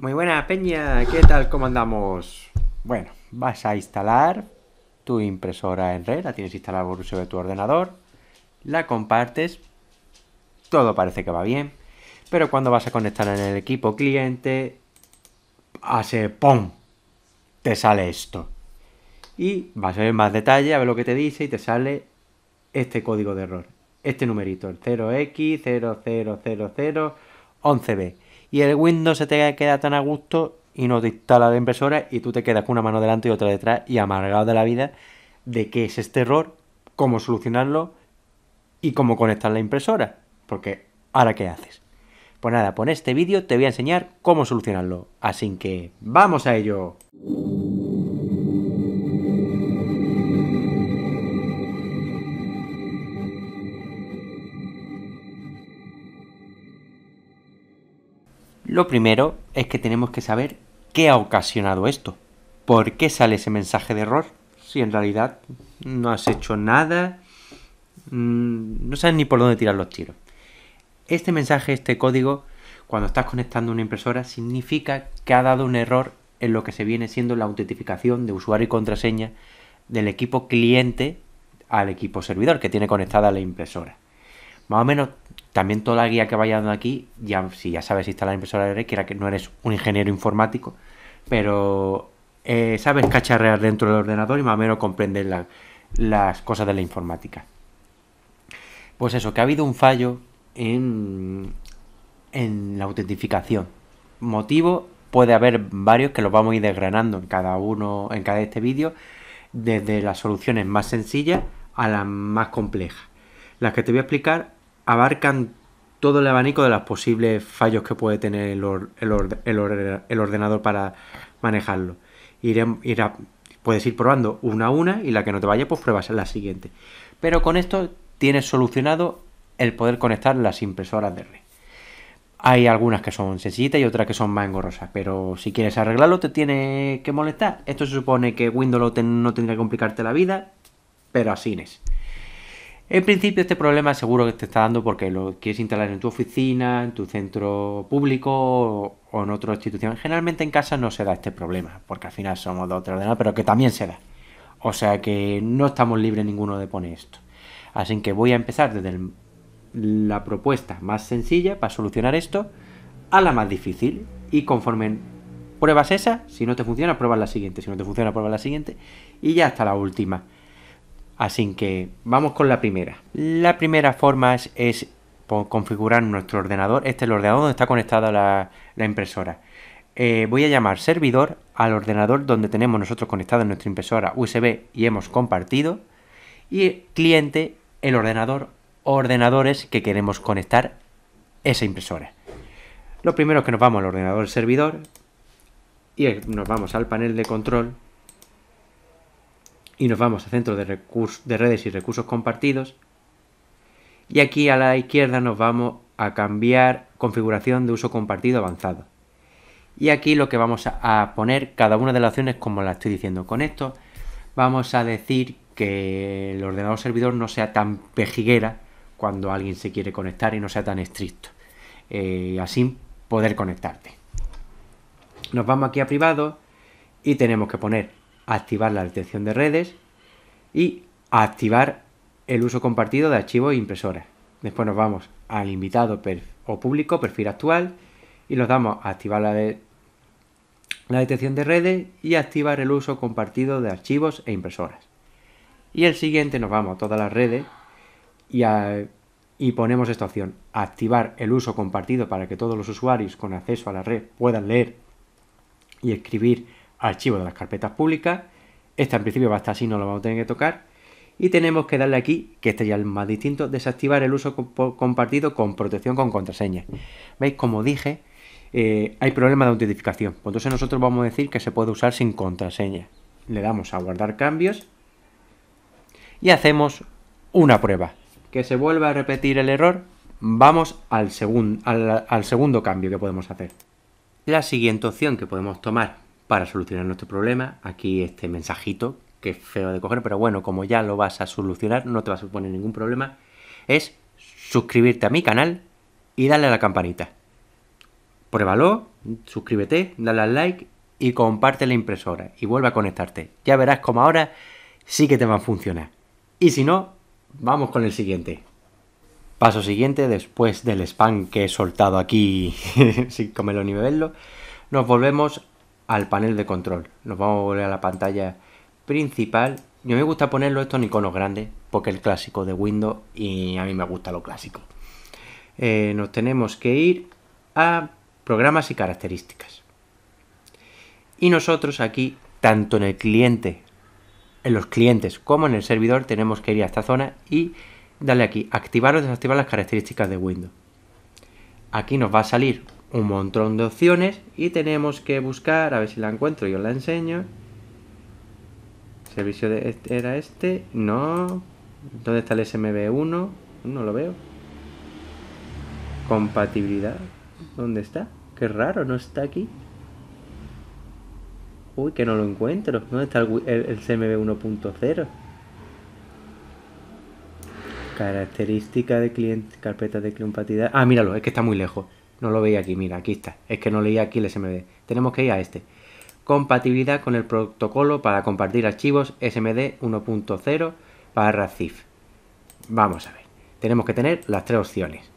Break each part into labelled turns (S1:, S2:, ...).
S1: Muy buena, Peña. ¿Qué tal? ¿Cómo andamos? Bueno, vas a instalar tu impresora en red, la tienes instalada por uso de tu ordenador, la compartes, todo parece que va bien, pero cuando vas a conectar en el equipo cliente, hace ¡pum! Te sale esto. Y vas a ver más detalle, a ver lo que te dice y te sale este código de error, este numerito, el 0 x 000011 b y el Windows se te queda tan a gusto y no te instala la impresora y tú te quedas con una mano delante y otra detrás y amargado de la vida de qué es este error, cómo solucionarlo y cómo conectar la impresora. Porque ahora qué haces. Pues nada, por este vídeo te voy a enseñar cómo solucionarlo. Así que vamos a ello. Lo primero es que tenemos que saber qué ha ocasionado esto. ¿Por qué sale ese mensaje de error? Si en realidad no has hecho nada, mm, no sabes ni por dónde tirar los tiros. Este mensaje, este código, cuando estás conectando una impresora, significa que ha dado un error en lo que se viene siendo la autentificación de usuario y contraseña del equipo cliente al equipo servidor que tiene conectada la impresora. Más o menos también toda la guía que vaya dando aquí, ya, si ya sabes instalar impresora de que que no eres un ingeniero informático, pero eh, sabes cacharrear dentro del ordenador y más o menos comprender las cosas de la informática. Pues eso, que ha habido un fallo en, en la autentificación. Motivo, puede haber varios que los vamos a ir desgranando en cada uno, en cada este vídeo, desde las soluciones más sencillas a las más complejas. Las que te voy a explicar abarcan todo el abanico de los posibles fallos que puede tener el, ordenador para manejarlo. puedes ir probando una a una y la que no te vaya, pues pruebas la siguiente. Pero con esto tienes solucionado el poder conectar las impresoras de red. Hay algunas que son sencillitas y otras que son más engorrosas, pero si quieres arreglarlo te tiene que molestar. Esto se supone que Windows no tendría que complicarte la vida, pero así es. En principio este problema seguro que te está dando porque lo quieres instalar en tu oficina, en tu centro público o en otra institución. Generalmente en casa no se da este problema, porque al final somos de otro ordenador, pero que también se da. O sea que no estamos libres ninguno de poner esto. Así que voy a empezar desde la propuesta más sencilla para solucionar esto a la más difícil. Y conforme pruebas esa, si no te funciona, pruebas la siguiente. Si no te funciona, pruebas la siguiente. Y ya hasta la última. Así que vamos con la primera. La primera forma es, configurar nuestro ordenador. Este es el ordenador donde está conectada la, impresora. Eh, voy a llamar servidor al ordenador donde tenemos nosotros conectada nuestra impresora USB y hemos compartido. Y cliente, el ordenador, ordenadores que queremos conectar esa impresora. Lo primero es que nos vamos al ordenador servidor y nos vamos al panel de control y nos vamos a centro de, de redes y recursos compartidos. Y aquí a la izquierda nos vamos a cambiar configuración de uso compartido avanzado. Y aquí lo que vamos a poner cada una de las opciones como la estoy diciendo. Con esto vamos a decir que el ordenador servidor no sea tan pejiguera cuando alguien se quiere conectar y no sea tan estricto. Eh, así poder conectarte. Nos vamos aquí a privado y tenemos que poner activar la detección de redes y activar el uso compartido de archivos e impresoras. Después nos vamos al invitado o público, perfil actual, y nos damos a activar la, la detección de redes y activar el uso compartido de archivos e impresoras. Y el siguiente nos vamos a todas las redes y, y ponemos esta opción, activar el uso compartido para que todos los usuarios con acceso a la red puedan leer y escribir archivo de las carpetas públicas. Esta en principio va a estar así, no la vamos a tener que tocar. Y tenemos que darle aquí, que este ya es más distinto, desactivar el uso compartido con protección con contraseña. ¿Veis? Como dije, eh, hay problemas de autentificación. Pues entonces nosotros vamos a decir que se puede usar sin contraseña. Le damos a guardar cambios y hacemos una prueba. Que se vuelva a repetir el error, vamos al, segundo al segundo cambio que podemos hacer. La siguiente opción que podemos tomar para solucionar nuestro problema. Aquí este mensajito, que es feo de coger, pero bueno, como ya lo vas a solucionar, no te va a suponer ningún problema, es suscribirte a mi canal y darle a la campanita. Pruébalo, suscríbete, dale al like y comparte la impresora y vuelve a conectarte. Ya verás como ahora sí que te va a funcionar. Y si no, vamos con el siguiente. Paso siguiente, después del spam que he soltado aquí sin comerlo ni beberlo, nos volvemos al panel de control. Nos vamos a volver a la pantalla principal. Yo me gusta ponerlo esto en iconos grandes porque el clásico de Windows y a mí me gusta lo clásico. Eh, nos tenemos que ir a programas y características. Y nosotros aquí, tanto en el cliente, en los clientes como en el servidor, tenemos que ir a esta zona y darle aquí activar o desactivar las características de Windows. Aquí nos va a salir un montón de opciones y tenemos que buscar, a ver si la encuentro y la enseño. Servicio de era este, no. ¿Dónde está el SMB1? No lo veo. Compatibilidad. ¿Dónde está? Qué raro, no está aquí. Uy, que no lo encuentro. ¿Dónde está el, smb 1.0? Característica de cliente, carpeta de compatibilidad. Ah, míralo, es que está muy lejos. No lo veía aquí, mira, aquí está. Es que no leía aquí el SMD. Tenemos que ir a este. Compatibilidad con el protocolo para compartir archivos SMD 1.0 barra CIF. Vamos a ver. Tenemos que tener las tres opciones.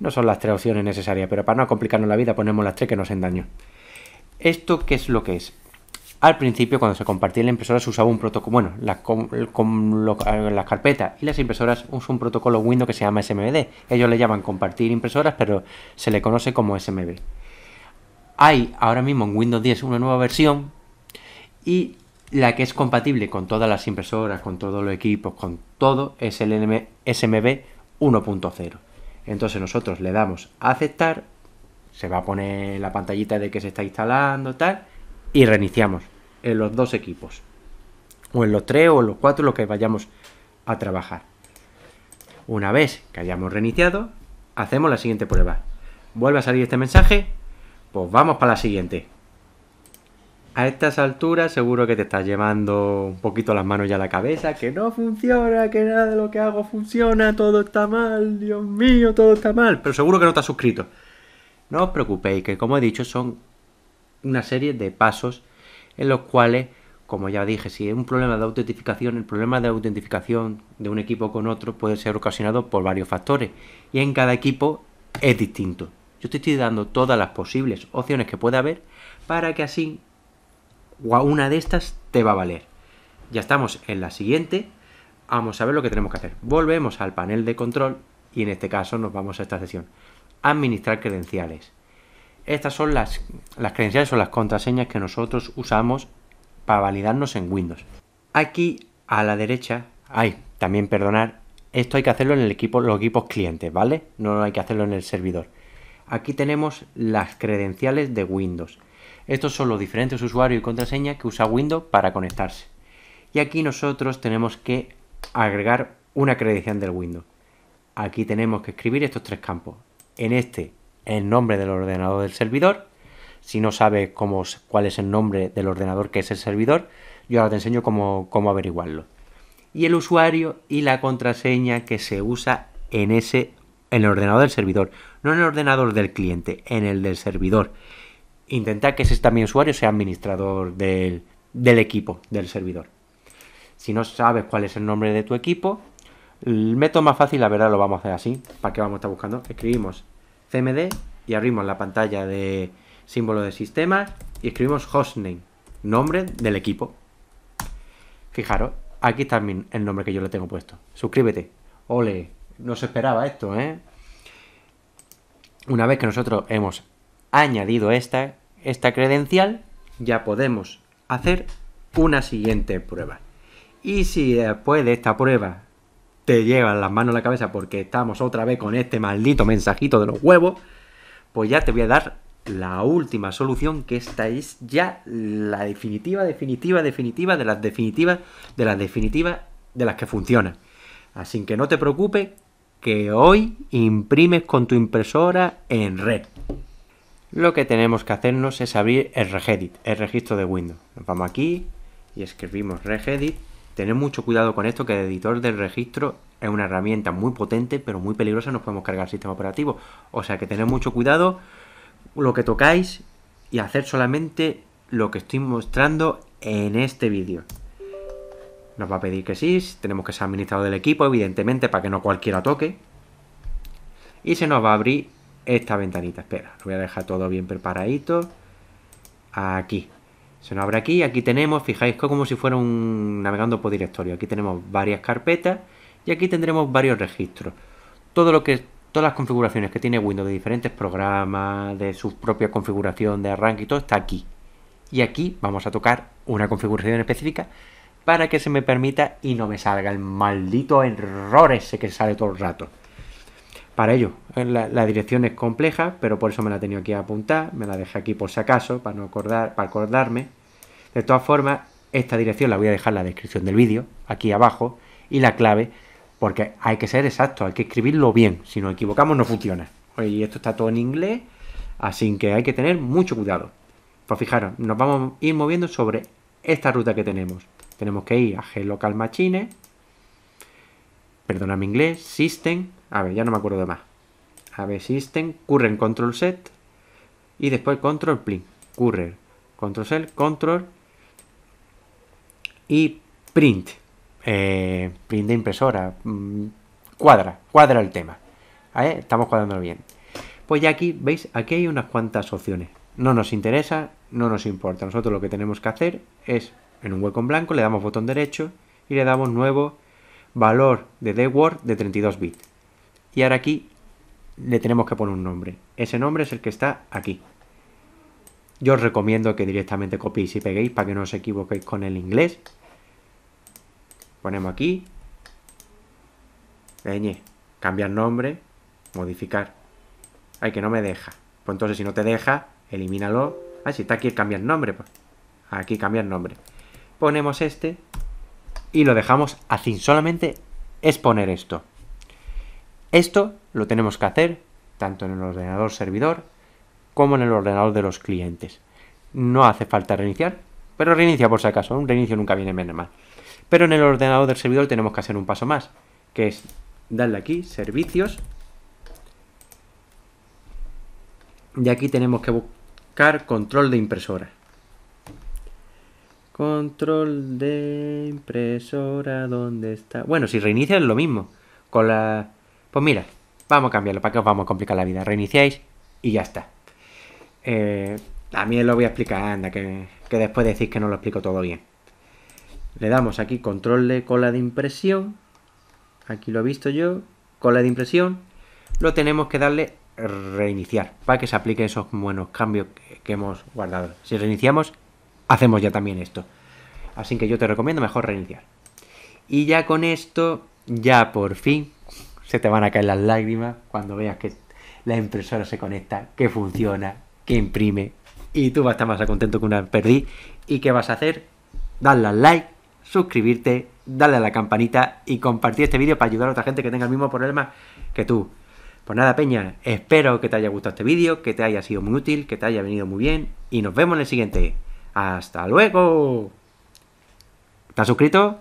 S1: No son las tres opciones necesarias, pero para no complicarnos la vida ponemos las tres que nos daño ¿Esto qué es lo que es? Al principio, cuando se compartía la impresora, se usaba un protocolo. Bueno, las, eh, las carpetas y las impresoras usan un protocolo Windows que se llama SMBD. Ellos le llaman compartir impresoras, pero se le conoce como SMB. Hay ahora mismo en Windows 10 una nueva versión y la que es compatible con todas las impresoras, con todos los equipos, con todo, es el SMB 1.0. Entonces nosotros le damos a aceptar, se va a poner la pantallita de que se está instalando, tal y reiniciamos en los dos equipos. O en los tres o en los cuatro, lo que vayamos a trabajar. Una vez que hayamos reiniciado, hacemos la siguiente prueba. Vuelve a salir este mensaje, pues vamos para la siguiente. A estas alturas seguro que te estás llevando un poquito las manos ya a la cabeza, que no funciona, que nada de lo que hago funciona, todo está mal, Dios mío, todo está mal, pero seguro que no te has suscrito. No os preocupéis, que como he dicho son una serie de pasos en los cuales, como ya dije, si es un problema de autentificación, el problema de autentificación de un equipo con otro puede ser ocasionado por varios factores y en cada equipo es distinto. Yo te estoy dando todas las posibles opciones que pueda haber para que así una de estas te va a valer. Ya estamos en la siguiente. Vamos a ver lo que tenemos que hacer. Volvemos al panel de control y en este caso nos vamos a esta sesión. Administrar credenciales. Estas son las, credenciales o las contraseñas que nosotros usamos para validarnos en Windows. Aquí a la derecha hay, también perdonar, esto hay que hacerlo en el equipo, los equipos clientes, ¿vale? No hay que hacerlo en el servidor. Aquí tenemos las credenciales de Windows. Estos son los diferentes usuarios y contraseñas que usa Windows para conectarse. Y aquí nosotros tenemos que agregar una credencial del Windows. Aquí tenemos que escribir estos tres campos. En este el nombre del ordenador del servidor. Si no sabes cómo, cuál es el nombre del ordenador que es el servidor, yo ahora te enseño cómo, cómo averiguarlo. Y el usuario y la contraseña que se usa en ese en el ordenador del servidor, no en el ordenador del cliente, en el del servidor. Intentar que ese también usuario sea administrador del, del equipo, del servidor. Si no sabes cuál es el nombre de tu equipo, el método más fácil, la verdad, lo vamos a hacer así. ¿Para qué vamos a estar buscando? Escribimos cmd y abrimos la pantalla de símbolo de sistema y escribimos hostname, nombre del equipo. Fijaros, aquí está el nombre que yo le tengo puesto. Suscríbete. Ole, no se esperaba esto, ¿eh? Una vez que nosotros hemos añadido esta, esta credencial, ya podemos hacer una siguiente prueba. Y si después de esta prueba te llevan las manos a la cabeza porque estamos otra vez con este maldito mensajito de los huevos, pues ya te voy a dar la última solución, que esta es ya la definitiva, definitiva, definitiva de las definitivas, de las definitivas de las que funciona. Así que no te preocupes que hoy imprimes con tu impresora en red. Lo que tenemos que hacernos es abrir el regedit, el registro de Windows. vamos aquí y escribimos regedit Tener mucho cuidado con esto, que el editor del registro es una herramienta muy potente, pero muy peligrosa, nos podemos cargar el sistema operativo. O sea que tener mucho cuidado lo que tocáis y hacer solamente lo que estoy mostrando en este vídeo. Nos va a pedir que sí, tenemos que ser administrador del equipo, evidentemente, para que no cualquiera toque. Y se nos va a abrir esta ventanita. Espera, lo voy a dejar todo bien preparadito. Aquí. Se nos abre aquí, aquí tenemos, fijáis como si fuera un navegando por directorio. Aquí tenemos varias carpetas y aquí tendremos varios registros. Todo lo que, todas las configuraciones que tiene Windows de diferentes programas, de su propia configuración de arranque y todo está aquí. Y aquí vamos a tocar una configuración específica para que se me permita y no me salga el maldito error ese que sale todo el rato. Para ello, eh, la, dirección es compleja, pero por eso me la he tenido aquí a apuntar, me la dejé aquí por si acaso, para no acordar, para acordarme. De todas formas, esta dirección la voy a dejar en la descripción del vídeo, aquí abajo, y la clave, porque hay que ser exacto, hay que escribirlo bien, si nos equivocamos no funciona. Y esto está todo en inglés, así que hay que tener mucho cuidado. Pues fijaros, nos vamos a ir moviendo sobre esta ruta que tenemos. Tenemos que ir a G-Local Machine, perdóname inglés, System, a ver, ya no me acuerdo de más. A ver, System, Current Control Set, y después Control Plin, Current, Control Set, Control y print, eh, print de impresora, mm, cuadra, cuadra el tema. Estamos cuadrándolo bien. Pues ya aquí, veis, aquí hay unas cuantas opciones. No nos interesa, no nos importa. Nosotros lo que tenemos que hacer es, en un hueco en blanco, le damos botón derecho y le damos nuevo valor de word de 32 bits. Y ahora aquí le tenemos que poner un nombre. Ese nombre es el que está aquí. Yo os recomiendo que directamente copiéis y peguéis para que no os equivoquéis con el inglés. Ponemos aquí. cambiar nombre, modificar. Ay, que no me deja. Pues entonces si no te deja, elimínalo. Ah, si está aquí cambiar nombre. Pues. Aquí cambiar nombre. Ponemos este y lo dejamos así. Solamente es poner esto. Esto lo tenemos que hacer tanto en el ordenador servidor como en el ordenador de los clientes. No hace falta reiniciar, pero reinicia por si acaso, un reinicio nunca viene menos mal. Pero en el ordenador del servidor tenemos que hacer un paso más, que es darle aquí, servicios, y aquí tenemos que buscar control de impresora. Control de impresora, ¿dónde está? Bueno, si reinicia es lo mismo. Con la. Pues mira, vamos a cambiarlo, ¿para que os vamos a complicar la vida? Reiniciáis y ya está. Eh, también lo voy a explicar, anda, que, después decís que no lo explico todo bien. Le damos aquí control de cola de impresión. Aquí lo he visto yo. Cola de impresión. Lo tenemos que darle reiniciar para que se apliquen esos buenos cambios que hemos guardado. Si reiniciamos, hacemos ya también esto. Así que yo te recomiendo mejor reiniciar. Y ya con esto, ya por fin, se te van a caer las lágrimas cuando veas que la impresora se conecta, que funciona, que imprime. Y tú vas a estar más contento que una perdí. ¿Y qué vas a hacer? Darle al like, suscribirte, darle a la campanita y compartir este vídeo para ayudar a otra gente que tenga el mismo problema que tú. Pues nada, Peña, espero que te haya gustado este vídeo, que te haya sido muy útil, que te haya venido muy bien y nos vemos en el siguiente. ¡Hasta luego! ¿Estás suscrito?